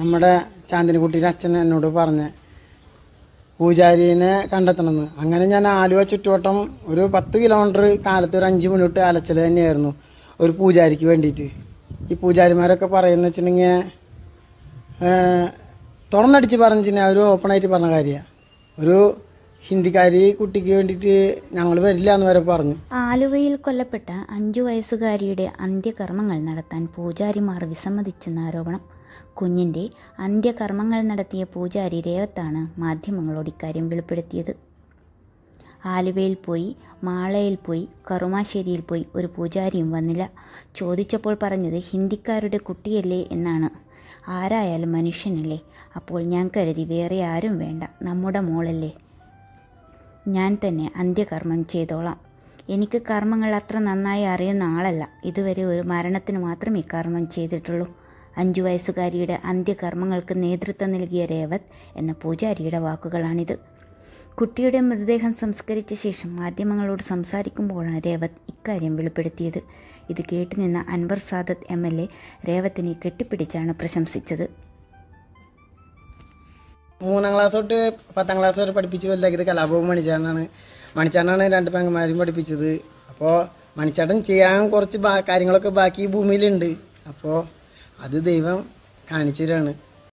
നമ്മുടെ ചാന്ദിനിക്കുട്ടിയുടെ അച്ഛൻ എന്നോട് പറഞ്ഞ് പൂജാരിനെ കണ്ടെത്തണമെന്ന് അങ്ങനെ ഞാൻ ആലുവ ചുറ്റുവട്ടം ഒരു പത്ത് കിലോമീറ്റർ കാലത്ത് ഒരു അഞ്ച് മിനിറ്റ് അലച്ചൽ തന്നെയായിരുന്നു ഒരു പൂജാരിക്ക് വേണ്ടിയിട്ട് ഈ പൂജാരിമാരൊക്കെ പറയുന്നത് വെച്ചിട്ടുണ്ടെങ്കിൽ തുറന്നടിച്ച് പറഞ്ഞിട്ടുണ്ടെങ്കിൽ അവർ ഓപ്പണായിട്ട് പറഞ്ഞ കാര്യമാണ് ഒരു ഹിന്ദിക്കാരി കുട്ടിക്ക് വേണ്ടിയിട്ട് ഞങ്ങൾ വരില്ല എന്ന് വരെ പറഞ്ഞു ആലുവയിൽ കൊല്ലപ്പെട്ട അഞ്ചു വയസ്സുകാരിയുടെ അന്ത്യകർമ്മങ്ങൾ നടത്താൻ പൂജാരിമാർ വിസമ്മതിച്ചെന്ന ആരോപണം കുഞ്ഞിൻ്റെ അന്ത്യകർമ്മങ്ങൾ നടത്തിയ പൂജാരി രേവത്താണ് മാധ്യമങ്ങളോട് ഇക്കാര്യം വെളിപ്പെടുത്തിയത് ആലുവയിൽ പോയി മാളയിൽ പോയി കറുമാശ്ശേരിയിൽ പോയി ഒരു പൂജാരിയും വന്നില്ല ചോദിച്ചപ്പോൾ പറഞ്ഞത് ഹിന്ദിക്കാരുടെ കുട്ടിയല്ലേ എന്നാണ് ആരായാലും മനുഷ്യനല്ലേ അപ്പോൾ ഞാൻ കരുതി വേറെ ആരും വേണ്ട നമ്മുടെ മോളല്ലേ ഞാൻ തന്നെ അന്ത്യകർമ്മം ചെയ്തോളാം എനിക്ക് കർമ്മങ്ങൾ അത്ര നന്നായി അറിയുന്ന ആളല്ല ഇതുവരെ ഒരു മരണത്തിന് മാത്രമേ കർമ്മം ചെയ്തിട്ടുള്ളൂ അഞ്ചു വയസ്സുകാരിയുടെ അന്ത്യകർമ്മങ്ങൾക്ക് നേതൃത്വം നൽകിയ രേവത് എന്ന പൂജാരിയുടെ വാക്കുകളാണിത് കുട്ടിയുടെ മൃതദേഹം സംസ്കരിച്ച ശേഷം മാധ്യമങ്ങളോട് സംസാരിക്കുമ്പോഴാണ് രേവത് ഇക്കാര്യം വെളിപ്പെടുത്തിയത് ഇത് കേട്ടുനിന്ന Anwar Sadath M L A രേവത്തിനെ കെട്ടിപ്പിടിച്ചാണ് പ്രശംസിച്ചത് മൂന്നാം ക്ലാസ് തൊട്ട് പത്താം ക്ലാസ് വരെ പഠിപ്പിച്ചു വലുതാക്കിയത് കലാഭവൻ മണിച്ചാനാണ് മണിച്ചാനാണ് രണ്ട് പെങ്ങന്മാരും പഠിപ്പിച്ചത് അപ്പോൾ മണിച്ചാട്ടൻ ചെയ്യാൻ കുറച്ച് കാര്യങ്ങളൊക്കെ ബാക്കി ഭൂമിയിലുണ്ട് അപ്പോൾ അത് ദൈവം കാണിച്ചു